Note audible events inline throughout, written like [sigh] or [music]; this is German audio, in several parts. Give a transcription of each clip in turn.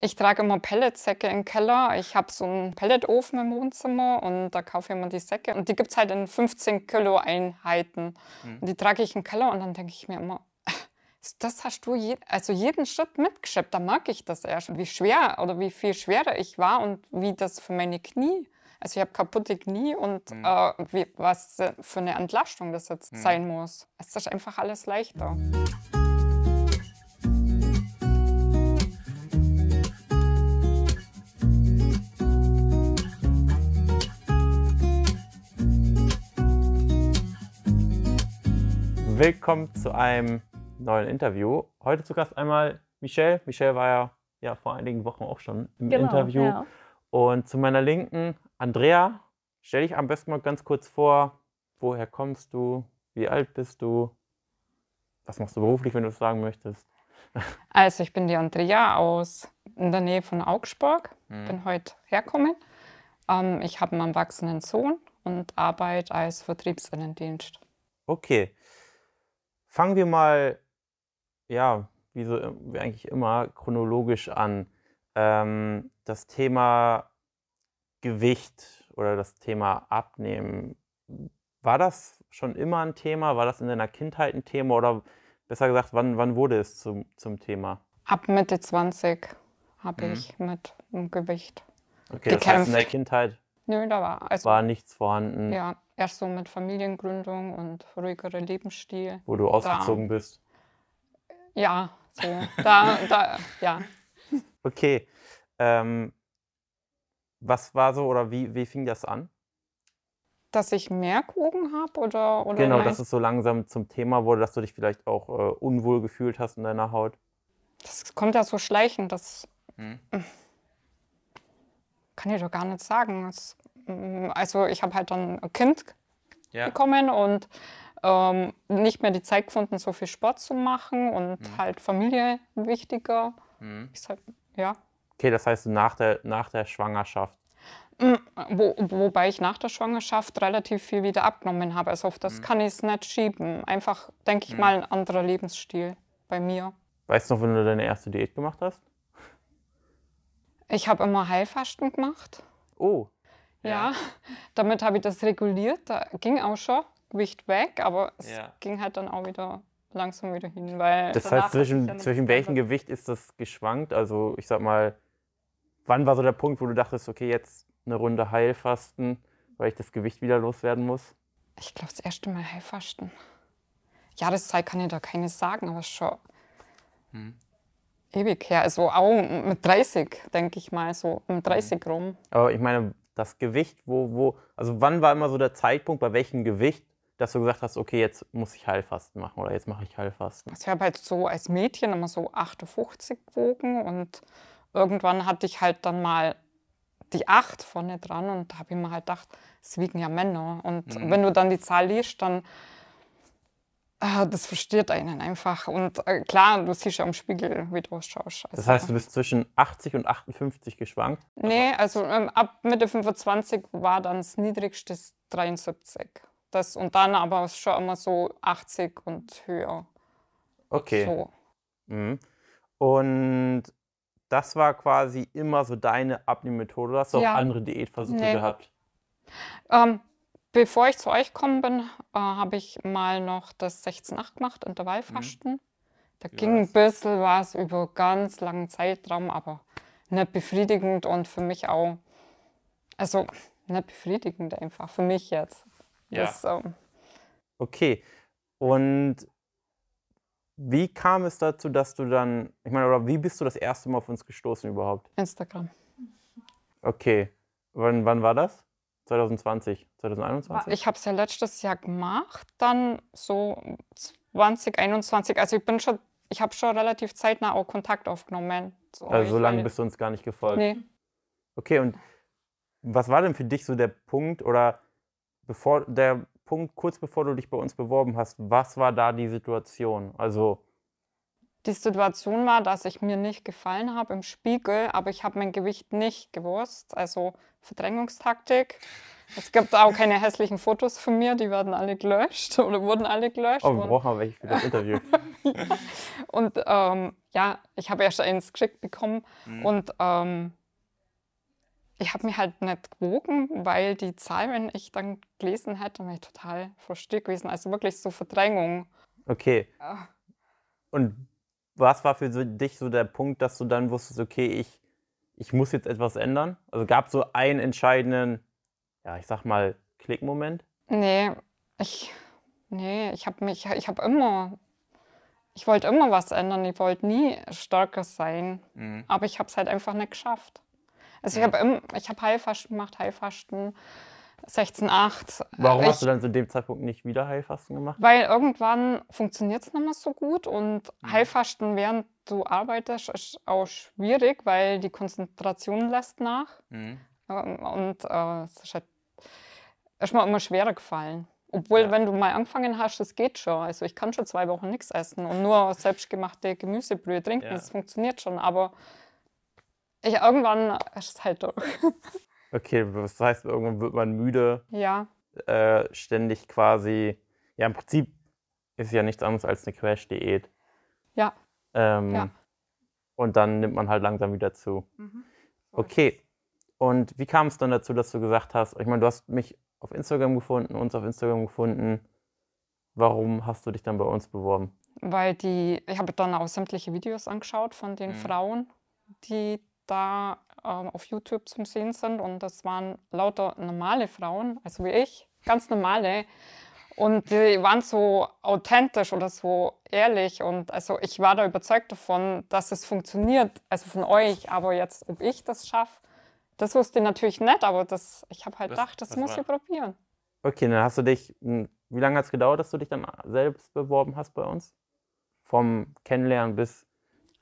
Ich trage immer Pelletsäcke im Keller. Ich habe so einen Pelletofen im Wohnzimmer und da kaufe ich immer die Säcke. Und die gibt es halt in 15 Kilo Einheiten. Mhm. Und die trage ich im Keller und dann denke ich mir immer, [laughs] das hast du je, also jeden Schritt mitgeschleppt. Da mag ich das erst, wie schwer oder wie viel schwerer ich war und wie das für meine Knie. Also ich habe kaputte Knie und mhm. äh, wie, was für eine Entlastung das jetzt mhm. sein muss. Es ist einfach alles leichter. Willkommen zu einem neuen Interview. Heute zu Gast einmal Michelle. Michelle war ja, ja vor einigen Wochen auch schon im genau, Interview. Ja. Und zu meiner Linken Andrea. Stell dich am besten mal ganz kurz vor. Woher kommst du? Wie alt bist du? Was machst du beruflich, wenn du es sagen möchtest? Also ich bin die Andrea aus in der Nähe von Augsburg. Hm. Bin heute hergekommen. Ähm, ich habe einen erwachsenen Sohn und arbeite als Vertriebsinnendienst. Okay. Fangen wir mal, ja, wie, so, wie eigentlich immer, chronologisch an. Ähm, das Thema Gewicht oder das Thema Abnehmen. War das schon immer ein Thema? War das in deiner Kindheit ein Thema? Oder besser gesagt, wann, wann wurde es zum, zum Thema? Ab Mitte 20 habe mhm. ich mit dem Gewicht okay, gekämpft. Das heißt in der Kindheit Nö, da war, also, war nichts vorhanden. Ja, erst so mit Familiengründung und ruhigerem Lebensstil. Wo du ausgezogen da, bist. Ja, so. Da, da, ja. [laughs] Okay. Ähm, was war so oder wie, wie fing das an? Dass ich mehr Kogen habe oder, oder. Genau, dass es so langsam zum Thema wurde, dass du dich vielleicht auch äh, unwohl gefühlt hast in deiner Haut. Das kommt ja so schleichend, das. Hm. Kann ich doch gar nicht sagen. Das Mm, also ich habe halt dann ein Kind ja. bekommen und ähm, nicht mehr die Zeit gefunden, so viel Sport zu machen und mhm. halt Familie wichtiger. Mhm. Ich sag, ja. Okay, das heißt nach der, nach der Schwangerschaft. Mm, wo, wobei ich nach der Schwangerschaft relativ viel wieder abgenommen habe. Also auf das mhm. kann ich es nicht schieben. Einfach, denke ich mhm. mal, ein anderer Lebensstil bei mir. Weißt du noch, wenn du deine erste Diät gemacht hast? Ich habe immer Heilfasten gemacht. Oh, ja, damit habe ich das reguliert. Da ging auch schon Gewicht weg, aber es ja. ging halt dann auch wieder langsam wieder hin. Weil das heißt, zwischen, zwischen welchem Gewicht ist das geschwankt? Also ich sag mal, wann war so der Punkt, wo du dachtest, okay, jetzt eine Runde Heilfasten, weil ich das Gewicht wieder loswerden muss? Ich glaube, das erste Mal Heilfasten. Jahreszeit kann ich da keine sagen, aber schon hm. ewig her. Also auch mit 30, denke ich mal, so um 30 hm. rum. Aber ich meine, das Gewicht, wo, wo, also wann war immer so der Zeitpunkt, bei welchem Gewicht, dass du gesagt hast, okay, jetzt muss ich Heilfasten machen oder jetzt mache ich Heilfasten? Also ich habe halt so als Mädchen immer so 58 gewogen und irgendwann hatte ich halt dann mal die 8 vorne dran und da habe ich mir halt gedacht, es wiegen ja Männer. Und mhm. wenn du dann die Zahl liest, dann Ah, das versteht einen einfach. Und äh, klar, du siehst ja im Spiegel, wie du ausschaust. Also das heißt, du bist zwischen 80 und 58 geschwankt? Nee, also, also ähm, ab Mitte 25 war dann das niedrigste 73. Das, und dann aber schon immer so 80 und höher. Okay. So. Mhm. Und das war quasi immer so deine Abnehmmethode. Du hast ja. auch andere Diätversuche nee. gehabt. Ähm, Bevor ich zu euch gekommen bin, äh, habe ich mal noch das 16-8 gemacht, Intervallfasten. Mhm. Da ja, ging ein bisschen was über ganz langen Zeitraum, aber nicht befriedigend und für mich auch, also nicht befriedigend einfach, für mich jetzt. Ja. Das, ähm, okay, und wie kam es dazu, dass du dann, ich meine, oder wie bist du das erste Mal auf uns gestoßen überhaupt? Instagram. Okay, wann, wann war das? 2020, 2021? Ich habe es ja letztes Jahr gemacht, dann so 2021. Also ich bin schon, ich habe schon relativ zeitnah auch Kontakt aufgenommen. So, also so lange bist du uns gar nicht gefolgt. Nee. Okay, und was war denn für dich so der Punkt oder bevor der Punkt, kurz bevor du dich bei uns beworben hast, was war da die Situation? Also die Situation war, dass ich mir nicht gefallen habe im Spiegel, aber ich habe mein Gewicht nicht gewusst. Also Verdrängungstaktik. Es gibt auch keine [laughs] hässlichen Fotos von mir, die werden alle gelöscht [laughs] oder wurden alle gelöscht. Oh, wir brauchen welche für das [laughs] Interview. Und ähm, ja, ich habe erst eins geschickt bekommen mhm. und ähm, ich habe mich halt nicht gewogen, weil die Zahl, wenn ich dann gelesen hätte, wäre ich total frustriert gewesen. Also wirklich so Verdrängung. Okay. Ja. Ah. Und was war für dich so der Punkt, dass du dann wusstest, okay, ich, ich muss jetzt etwas ändern? Also gab es so einen entscheidenden, ja, ich sag mal, Klickmoment? Nee, ich, nee, ich habe mich, ich habe immer, ich wollte immer was ändern. Ich wollte nie stärker sein, mhm. aber ich habe es halt einfach nicht geschafft. Also mhm. ich habe ich habe Heilfasten gemacht, Heilfasten 16,8. Warum ich, hast du dann zu dem Zeitpunkt nicht wieder Heilfasten gemacht? Weil irgendwann funktioniert es nicht mehr so gut und mhm. Heilfasten während du arbeitest ist auch schwierig, weil die Konzentration lässt nach. Mhm. Und äh, es ist, halt, ist mir immer schwerer gefallen. Obwohl, ja. wenn du mal angefangen hast, das geht schon. Also ich kann schon zwei Wochen nichts essen und nur selbstgemachte Gemüsebrühe trinken. Ja. Das funktioniert schon, aber ich, irgendwann ist es halt doch. [laughs] Okay, das heißt, irgendwann wird man müde. Ja. Äh, ständig quasi. Ja, im Prinzip ist ja nichts anderes als eine Crash-Diät. Ja. Ähm, ja. Und dann nimmt man halt langsam wieder zu. Mhm. okay. Und wie kam es dann dazu, dass du gesagt hast, ich meine, du hast mich auf Instagram gefunden, uns auf Instagram gefunden. Warum hast du dich dann bei uns beworben? Weil die, ich habe dann auch sämtliche Videos angeschaut von den mhm. Frauen, die da ähm, auf YouTube zum Sehen sind. Und das waren lauter normale Frauen, also wie ich, ganz normale. Und die waren so authentisch oder so ehrlich. Und also ich war da überzeugt davon, dass es funktioniert, also von euch. Aber jetzt, ob ich das schaffe, das wusste ich natürlich nicht. Aber das, ich habe halt das, gedacht, das, das muss war. ich probieren. Okay, dann hast du dich, hm, wie lange hat es gedauert, dass du dich dann selbst beworben hast bei uns? Vom Kennenlernen bis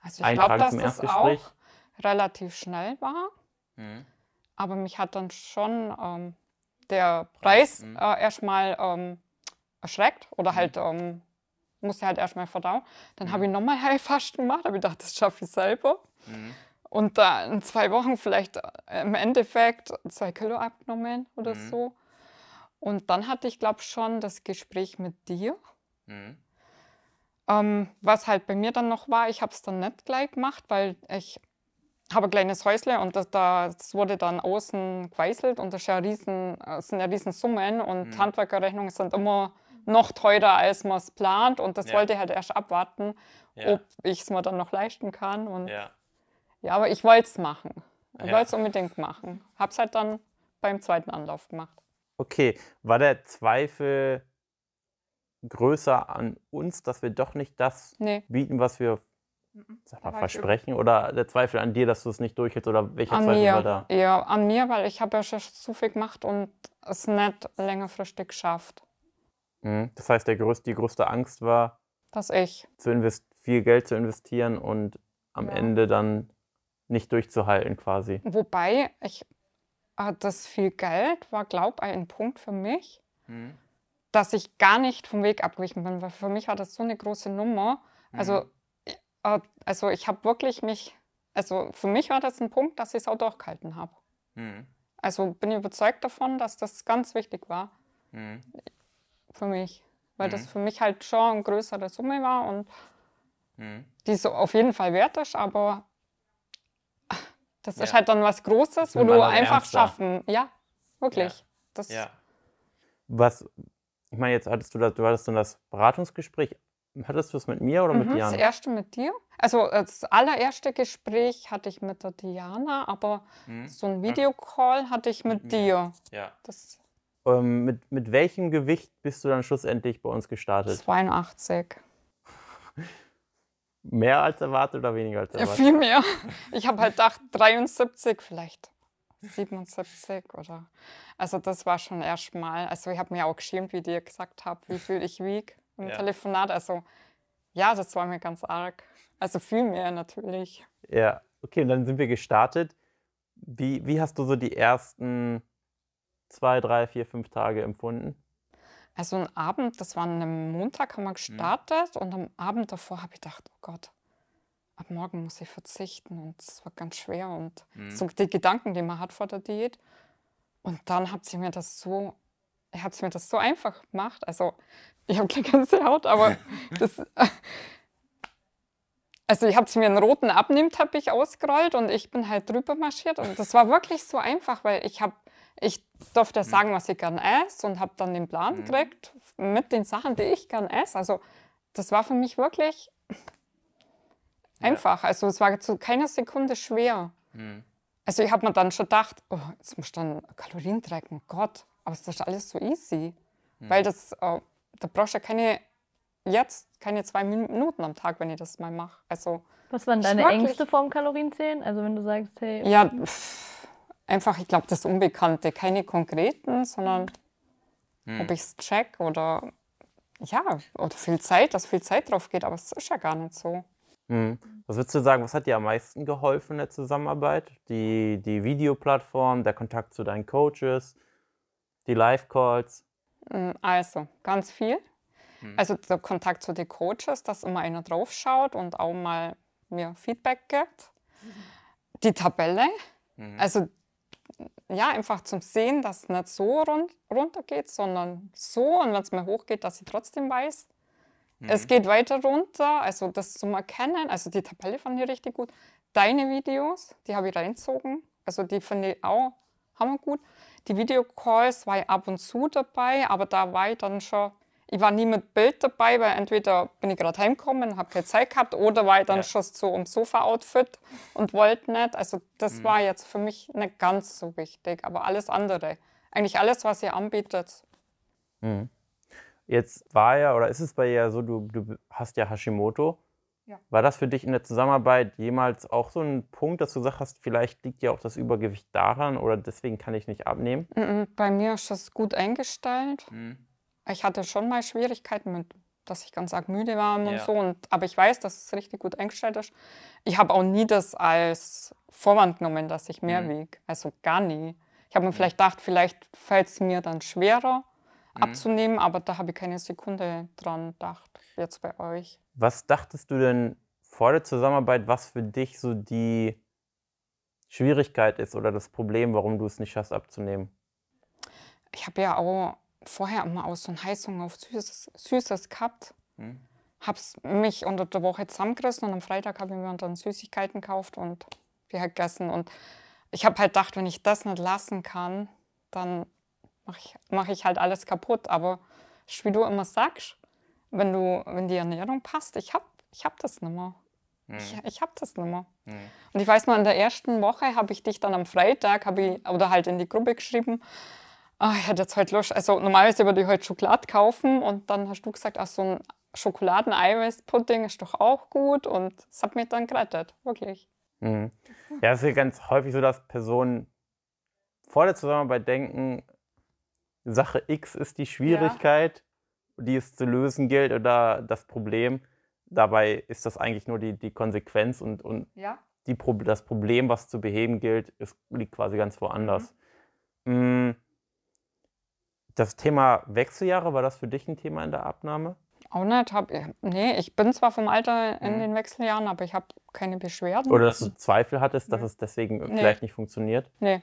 also ich Eintragen glaub, zum Erstgespräch? Auch relativ schnell war. Mhm. Aber mich hat dann schon ähm, der Preis mhm. äh, erstmal ähm, erschreckt oder mhm. halt ähm, musste halt erstmal verdauen. Dann habe mhm. ich nochmal Heilfasten [laughs] gemacht, habe ich gedacht, das schaffe ich selber. Mhm. Und da in zwei Wochen vielleicht äh, im Endeffekt zwei Kilo abgenommen oder mhm. so. Und dann hatte ich, glaube ich, schon das Gespräch mit dir. Ähm, was halt bei mir dann noch war, ich habe es dann nicht gleich gemacht, weil ich habe ein kleines Häusle und das, das wurde dann außen geweißelt und das, ja riesen, das äh, sind ja riesen Summen und mhm. Handwerkerrechnungen sind immer noch teurer, als man es plant und das ja. wollte ich halt erst abwarten, ja. ob ich es mir dann noch leisten kann. Und ja. ja aber ich wollte es machen. Ich wollte es unbedingt machen. Habe es halt dann beim zweiten Anlauf gemacht. Okay, war der Zweifel größer an uns, dass wir doch nicht das nee. bieten, was wir Mhm. Sag mal, halt Versprechen oder der Zweifel an dir, dass du es nicht durchhältst oder welche an Zweifel mir. war da? Ja, an mir, weil ich habe ja schon zu viel gemacht und es nicht längerfristig geschafft. Mhm. Das heißt, der größte, die größte Angst war, dass ich zu invest viel Geld zu investieren und am ja. Ende dann nicht durchzuhalten quasi. Wobei ich äh, das viel Geld war, glaube ich, ein Punkt für mich, mhm. dass ich gar nicht vom Weg abgewichen bin, weil für mich war das so eine große Nummer. Also mhm. Ah, also ich habe wirklich mich, also für mich war das ein Punkt, dass ich es auch durchgehalten habe. Mhm. Also bin ich überzeugt davon, dass das ganz wichtig war mhm. für mich, weil mhm. das für mich halt schon eine größere Summe war und mhm. die so auf jeden Fall wert ist, aber das ja. ist halt dann was Großes, wo du einfach ernster. schaffen. Ja, wirklich. Ja. Das ja. Was, ich meine, jetzt hattest du das, du hattest dann das Beratungsgespräch hat das was mit mir oder mit mhm, Diana? Das erste mit dir. Also äh, das allererste Gespräch hatte ich mit der Diana, aber mhm. so ein Videocall hatte ich mit, mit dir. Ja. Ähm, mit, mit welchem Gewicht bist du dann schlussendlich bei uns gestartet? 82. [laughs] mehr als erwartet oder weniger als erwartet? Ja, viel mehr. [laughs] Ich habe halt gedacht, 73 vielleicht. 77 oder. Also das war schon erstmal. Also ich habe mir auch geschämt, wie dir gesagt habe, wie viel ich wiege im ja. Telefonat. Also ja, das war mir ganz arg. Also viel mehr natürlich. Ja, okay, und dann sind wir gestartet. Wie, wie hast du so die ersten zwei, drei, vier, fünf Tage empfunden? Also ein Abend, das war am Montag, haben wir mhm. gestartet mhm. und am Abend davor habe ich gedacht, oh Gott, ab morgen muss ich verzichten und es war ganz schwer und mhm. so die Gedanken, die man hat vor der Diät. Und dann hat sie mir das so es mir das so einfach gemacht. Also ich habe keine ganze Haut, aber [laughs] das. Also ich habe es mir einen roten Abnehmteppich ausgerollt und ich bin halt drüber marschiert und das war wirklich so einfach, weil ich habe ich durfte mhm. sagen, was ich gern esse und habe dann den Plan mhm. gekriegt mit den Sachen, die ich gern esse. Also das war für mich wirklich einfach. Ja. Also es war zu keiner Sekunde schwer. Mhm. Also ich habe mir dann schon gedacht, oh, jetzt muss ich dann Kalorien tracken, Gott. Aber es ist alles so easy. Mhm. Weil das, äh, da brauchst du ja keine, jetzt keine zwei Minuten am Tag, wenn ich das mal mache. Also, Was waren deine wirklich, Ängste vorm Kalorienzählen? Also wenn du sagst, hey. Ja, pff, einfach, ich glaube, das Unbekannte. Keine konkreten, sondern mhm. ob hm. ich es check oder ja, oder viel Zeit, dass viel Zeit drauf geht, aber es ist ja gar nicht so. Hm. Was würdest du sagen, was hat dir am meisten geholfen in der Zusammenarbeit? Die, die Videoplattform, der Kontakt zu deinen Coaches, die Live-Calls? Mm, also, ganz viel. Mhm. Also der Kontakt zu den Coaches, dass immer einer drauf schaut und auch mal mir Feedback gibt. Die Tabelle, mhm. also ja, einfach zum Sehen, dass es nicht so rund, runter geht, sondern so. Und wenn es mal hoch geht, dass ich trotzdem weiß, mhm. es geht weiter runter. Also das zum Erkennen, also die Tabelle fand ich richtig gut. Deine Videos, die habe ich reinzogen. Also die finde ich auch hammer gut. Die Videocalls war ich ab und zu dabei, aber da war ich dann schon. Ich war nie mit Bild dabei, weil entweder bin ich gerade heimgekommen, habe keine Zeit gehabt, oder war ich dann ja. schon so im Sofa-Outfit und wollte nicht. Also das mhm. war jetzt für mich nicht ganz so wichtig, aber alles andere, eigentlich alles, was ihr anbietet. Mhm. Jetzt war ja oder ist es bei dir ja so, du, du hast ja Hashimoto ja. War das für dich in der Zusammenarbeit jemals auch so ein Punkt, dass du gesagt hast, vielleicht liegt ja auch das Übergewicht daran oder deswegen kann ich nicht abnehmen? Bei mir ist das gut eingestellt. Mhm. Ich hatte schon mal Schwierigkeiten mit, dass ich ganz arg müde war und ja. so, und, aber ich weiß, dass es richtig gut eingestellt ist. Ich habe auch nie das als Vorwand genommen, dass ich mehr mhm. wiege. Also gar nie. Ich habe mir mhm. vielleicht gedacht, vielleicht fällt es mir dann schwerer mhm. abzunehmen, aber da habe ich keine Sekunde dran gedacht jetzt bei euch. Was dachtest du denn vor der Zusammenarbeit, was für dich so die Schwierigkeit ist oder das Problem, warum du es nicht schaffst abzunehmen? Ich habe ja auch vorher immer aus so einer Heißung auf Süßes, Süßes gehabt. Hm. Hab's mich unter der Woche zusammengerissen und am Freitag habe ich mir dann Süßigkeiten gekauft und wir gegessen. Und ich habe halt gedacht, wenn ich das nicht lassen kann, dann mache ich, mach ich halt alles kaputt. Aber wie du immer sagst, wenn, du, wenn die Ernährung passt, ich habe ich hab das nicht mehr. Mhm. Ich, ich habe das nicht mehr. Mhm. Und ich weiß nur, in der ersten Woche habe ich dich dann am Freitag, ich, oder halt in die Gruppe geschrieben, oh, ich hätte jetzt heute Lust, also normalerweise würde ich heute Schokolade kaufen und dann hast du gesagt, ach so ein schokoladen pudding ist doch auch gut und es hat mich dann gerettet, wirklich. Mhm. Ja, es ist ja ganz häufig so, dass Personen vor der Zusammenarbeit denken, Sache X ist die Schwierigkeit die es zu lösen gilt oder das Problem. Dabei ist das eigentlich nur die, die Konsequenz und, und ja. die Pro das Problem, was zu beheben gilt, ist, liegt quasi ganz woanders. Mhm. Mm, das Thema Wechseljahre, war das für dich ein Thema in der Abnahme? Auch nicht. Hab, äh, nee, ich bin zwar vom Alter in mhm. den Wechseljahren, aber ich habe keine Beschwerden. Oder dass du Zweifel hattest, dass mhm. es deswegen nee. vielleicht nicht funktioniert? Nee.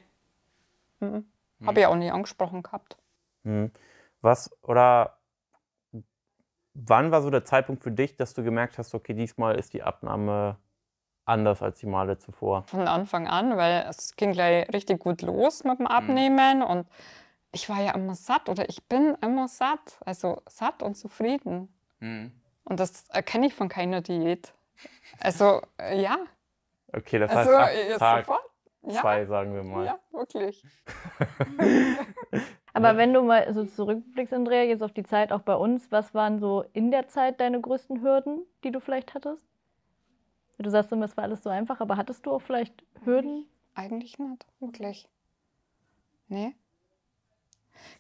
Mhm. mhm. Habe ich auch nie angesprochen gehabt. Mhm. Was oder Wann war so der Zeitpunkt für dich, dass du gemerkt hast, okay, diesmal ist die Abnahme anders als die Male zuvor? Von Anfang an, weil es ging gleich richtig gut los mit dem mhm. Abnehmen mhm. und ich war ja immer satt oder ich bin immer satt, also satt und zufrieden. Mhm. Und das erkenne ich von keiner Diät. Also äh, ja. Okay, das heißt also, ab äh, Tag sofort. Ja. zwei, sagen wir mal. Ja, wirklich. [laughs] Aber ja. wenn du mal so zurückblickst, Andrea, jetzt auf die Zeit auch bei uns, was waren so in der Zeit deine größten Hürden, die du vielleicht hattest? Du sagst immer, es war alles so einfach, aber hattest du auch vielleicht Hürden? Eigentlich nicht, wirklich. Nee.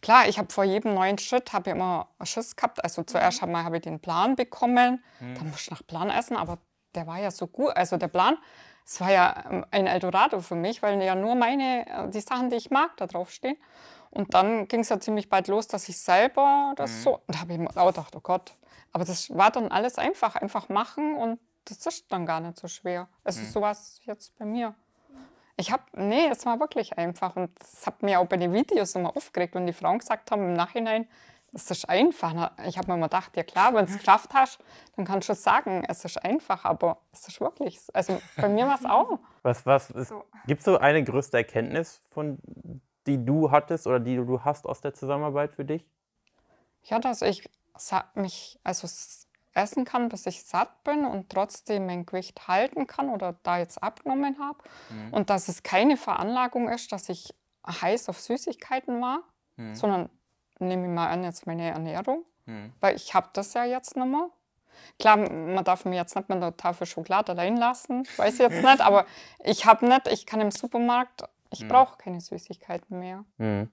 Klar, ich habe vor jedem neuen Schritt habe ich immer Schiss gehabt. Also mhm. zuerst einmal habe ich den Plan bekommen, mhm. dann musste ich nach Plan essen, aber der war ja so gut. Also der Plan, es war ja ähm, ein Eldorado für mich, weil ja nur meine, äh, die Sachen, die ich mag, da draufstehen. stehen. Und dann ging es ja ziemlich bald los, dass ich selber das mhm. so. Und da habe ich mir auch gedacht, oh Gott. Aber das war dann alles einfach. Einfach machen und das ist dann gar nicht so schwer. Es mhm. ist sowas jetzt bei mir. Ich habe, nee, es war wirklich einfach. Und das hat mir auch bei den Videos immer aufgeregt, wenn die Frauen gesagt haben im Nachhinein, es ist einfach. Ne? Ich habe mir immer gedacht, ja klar, wenn du es mhm. geschafft hast, dann kannst du sagen, es ist einfach, aber es ist wirklich, also bei mir war es [laughs] auch. Was, was, so. gibt es so eine größte Erkenntnis von die du hattest oder die du hast aus der Zusammenarbeit für dich? Ja, dass ich mich also essen kann, bis ich satt bin und trotzdem mein Gewicht halten kann oder da jetzt abgenommen habe. Mhm. Und dass es keine Veranlagung ist, dass ich heiß auf Süßigkeiten war, mhm. sondern nehme ich mal an, jetzt meine Ernährung, mhm. weil ich habe das ja jetzt nochmal. Klar, man darf mir jetzt nicht mit einer Tafel Schokolade allein lassen, weiß ich jetzt [laughs] nicht, aber ich habe nicht, ich kann im Supermarkt ich mhm. brauche keine Süßigkeiten mehr. Mhm.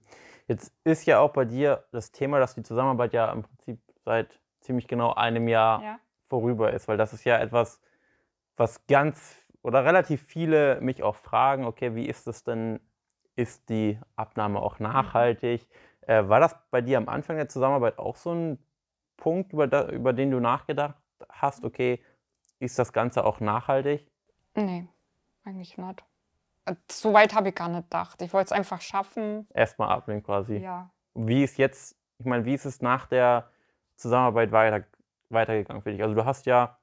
Jetzt ist ja auch bei dir das Thema, dass die Zusammenarbeit ja im Prinzip seit ziemlich genau einem Jahr ja. vorüber ist, weil das ist ja etwas, was ganz oder relativ viele mich auch fragen, okay, wie ist das denn, ist die Abnahme auch mhm. nachhaltig? Mhm. Äh, war das bei dir am Anfang der Zusammenarbeit auch so ein Punkt, über, da, über den du nachgedacht hast, okay, ist das Ganze auch nachhaltig? Nee, eigentlich nicht so weit habe ich gar nicht gedacht. Ich wollte es einfach schaffen. Erstmal atmen quasi. Ja. Wie ist jetzt, ich meine, wie ist es nach der Zusammenarbeit weiter, weitergegangen für dich? Also du hast ja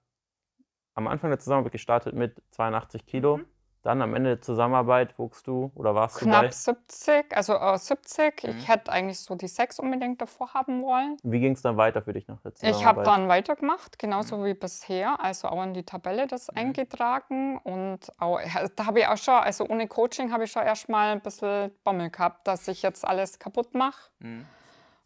am Anfang der Zusammenarbeit gestartet mit 82 Kilo. Mhm. Dann am Ende der Zusammenarbeit wuchst du oder warst Knapp du Knapp 70, also äh, 70. Mhm. Ich hätte eigentlich so die 6 unbedingt davor haben wollen. Wie ging es dann weiter für dich nach der Zusammenarbeit? Ich habe dann weitergemacht, genauso mhm. wie bisher. Also auch in die Tabelle das mhm. eingetragen. Und auch, da habe ich auch schon, also ohne Coaching habe ich schon erstmal ein bisschen Bommel gehabt, dass ich jetzt alles kaputt mache. Mhm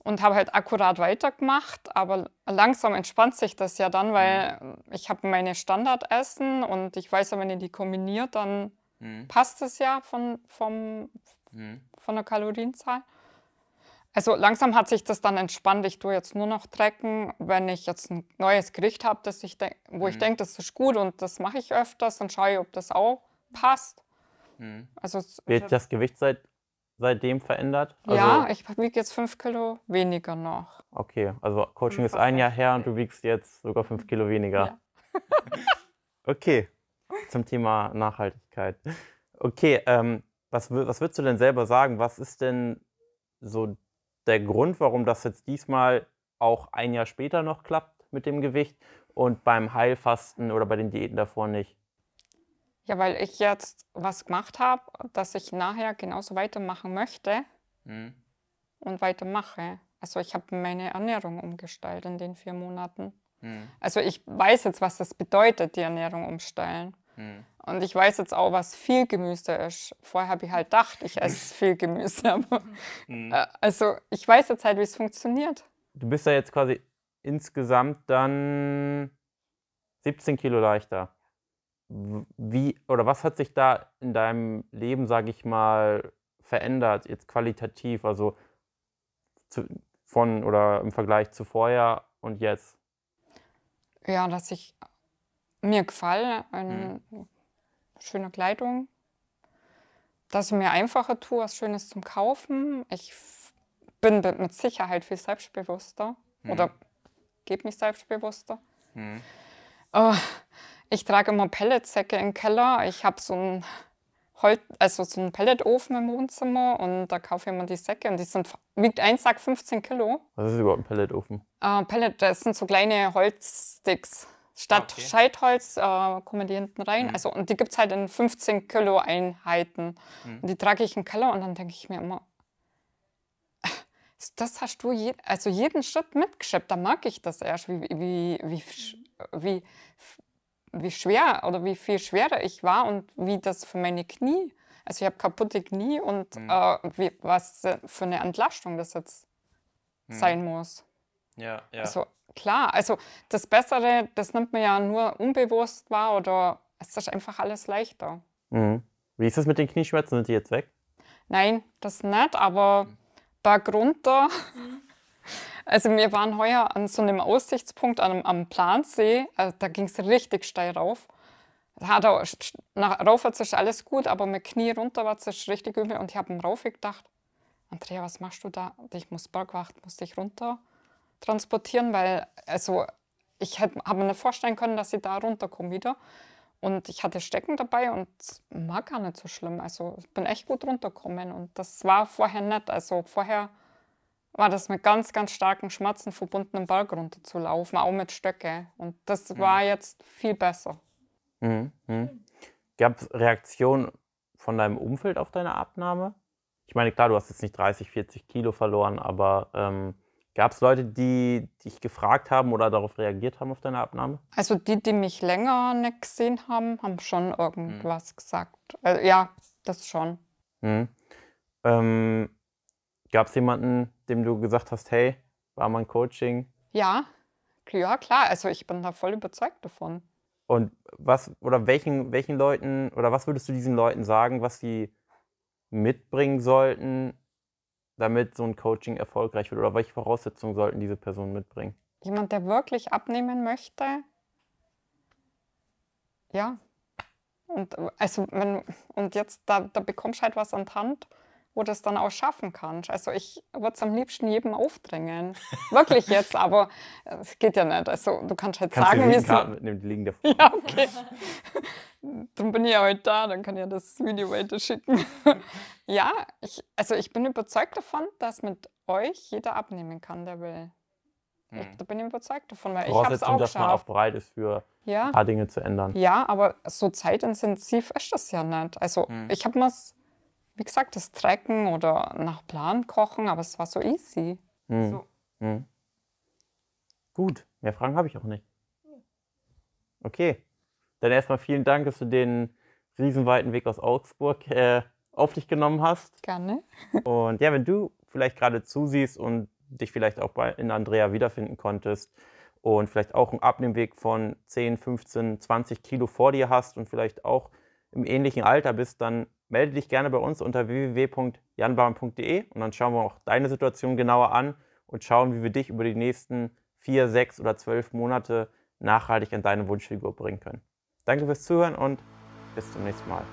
und habe halt akkurat weitergemacht, aber langsam entspannt sich das ja dann, weil mhm. ich habe meine Standardessen und ich weiß ja, wenn ich die kombiniert, dann mhm. passt es ja von, vom, mhm. von der Kalorienzahl. Also langsam hat sich das dann entspannt. Ich tue jetzt nur noch Trecken. Wenn ich jetzt ein neues Gericht habe, das ich wo ich mhm. denke, das ist gut und das mache ich öfters, dann schaue ich, ob das auch passt. Mhm. Also, Wird das Gewicht seit seitdem verändert? Also ja, ich wiege jetzt fünf Kilo weniger noch. Okay, also Coaching ist ein Jahr her und du wiegst jetzt sogar fünf Kilo weniger. Ja. [laughs] okay, zum Thema Nachhaltigkeit. Okay, ähm, was, was würdest du denn selber sagen? Was ist denn so der Grund, warum das jetzt diesmal auch ein Jahr später noch klappt mit dem Gewicht und beim Heilfasten oder bei den Diäten davor nicht? Ja, weil ich jetzt was gemacht habe, dass ich nachher genauso weitermachen möchte mhm. und weitermache. Also ich habe meine Ernährung umgestellt in den vier Monaten. Mhm. Also ich weiß jetzt, was das bedeutet, die Ernährung umstellen. Mhm. Und ich weiß jetzt auch, was viel Gemüse ist. Vorher habe ich halt gedacht, ich esse [laughs] viel Gemüse. Mhm. Äh, also ich weiß jetzt halt, wie es funktioniert. Du bist ja jetzt quasi insgesamt dann 17 Kilo leichter. Wie oder was hat sich da in deinem Leben, sage ich mal, verändert, jetzt qualitativ, also zu, von oder im Vergleich zu vorher und jetzt? Ja, dass ich mir gefallen eine ähm, mhm. schöner Kleidung, dass ich mir einfacher tue, was Schönes zum Kaufen. Ich bin mit Sicherheit viel selbstbewusster mhm. oder gebe mich selbstbewusster. Mhm. Oh, ich trage immer Pelletsäcke im Keller. Ich habe so einen Holz, also so einen Pelletofen im Wohnzimmer und da kaufe ich immer die Säcke und die sind wiegt ein Sack 15 Kilo. Was ist überhaupt ein Pelletofen? Äh, ah, Pellet, das sind so kleine Holzsticks. Statt ah, okay. Scheitholz äh, kommen die hinten rein. Mhm. Also, und die gibt es halt in 15 Kilo Einheiten. Mhm. Und die trage ich im Keller und dann denke ich mir immer, [laughs] das hast du je, also jeden Schritt mitgeschleppt. Da mag ich das erst, wie, wie, wie, wie wie schwer oder wie viel schwerer ich war und wie das für meine Knie. Also ich habe kaputte Knie und mhm. äh, wie, was für eine Entlastung das jetzt mhm. sein muss. Ja, ja. Also klar, also das Bessere, das nimmt man ja nur unbewusst wahr oder es ist einfach alles leichter. Mhm. Wie ist das mit den Knieschmerzen? Sind die jetzt weg? Nein, das nicht, aber bergunter hm. Also wir waren heuer an so einem Aussichtspunkt am, am Plansee, also da ging es richtig steil rauf. Hat auch, nach, rauf hat sich alles gut, aber mit Knie runter war es richtig übel und ich habe mir Rauf gedacht, Andrea, was machst du da? Ich muss Bergwacht, muss dich runter transportieren, weil also ich habe mir nicht vorstellen können, dass ich da runterkomme wieder. Und ich hatte Stecken dabei und war gar nicht so schlimm. Also ich bin echt gut runtergekommen und das war vorher nicht. Also vorher war das mit ganz, ganz starken Schmerzen verbunden, verbundenen Berg runterzulaufen, auch mit Stöcke. Und das mhm. war jetzt viel besser. Mhm. Mhm. Gab es Reaktionen von deinem Umfeld auf deine Abnahme? Ich meine, klar, du hast jetzt nicht 30, 40 Kilo verloren, aber ähm, gab es Leute, die dich gefragt haben oder darauf reagiert haben auf deine Abnahme? Also die, die mich länger nicht gesehen haben, haben schon mhm. irgendwas gesagt. Also, ja, das schon. Mhm. Ähm, Gab es jemanden, dem du gesagt hast, hey, war mein Coaching? Ja, ja klar. Also ich bin da voll überzeugt davon. Und was oder welchen, welchen Leuten oder was würdest du diesen Leuten sagen, was sie mitbringen sollten, damit so ein Coaching erfolgreich wird? Oder welche Voraussetzungen sollten diese Personen mitbringen? Jemand, der wirklich abnehmen möchte, ja. Und also wenn, und jetzt, da, da bekommst du halt was an die Hand, wo das dann auch schaffen kannst. Also ich würde es am liebsten jedem aufdrängen. [laughs] Wirklich jetzt, aber äh, es geht ja nicht. Also du kannst halt kannst sagen, wie es... Karten mitnehmen, die liegen davor. [laughs] Ja, okay. [laughs] Darum bin ich ja heute halt da, dann kann ich ja das Video weiter schicken. ja, ich, also ich bin überzeugt davon, dass mit euch jeder abnehmen kann, der will. Ich, mhm. da bin ich überzeugt davon, weil ich habe es auch dass man auch bereit ist, für ja. ein paar Dinge zu ändern. Ja, aber so zeitintensiv ist das ja nicht. Also mhm. ich habe mir es wie gesagt, das Trecken oder nach Plan kochen, aber es war so easy. Mhm. So. Mhm. Gut, mehr Fragen habe ich auch nicht. Okay, dann erstmal vielen Dank, dass du den riesenweiten Weg aus Augsburg äh, auf dich genommen hast. Gerne. [laughs] und ja, wenn du vielleicht gerade zusiehst und dich vielleicht auch bei, in Andrea wiederfinden konntest und vielleicht auch einen Abnehmweg von 10, 15, 20 Kilo vor dir hast und vielleicht auch im ähnlichen Alter bist, dann melde dich gerne bei uns unter www.janbaum.de und dann schauen wir auch deine Situation genauer an und schauen, wie wir dich über die nächsten vier, sechs oder zwölf Monate nachhaltig an deine Wunschfigur bringen können. Danke fürs Zuhören und bis zum nächsten Mal.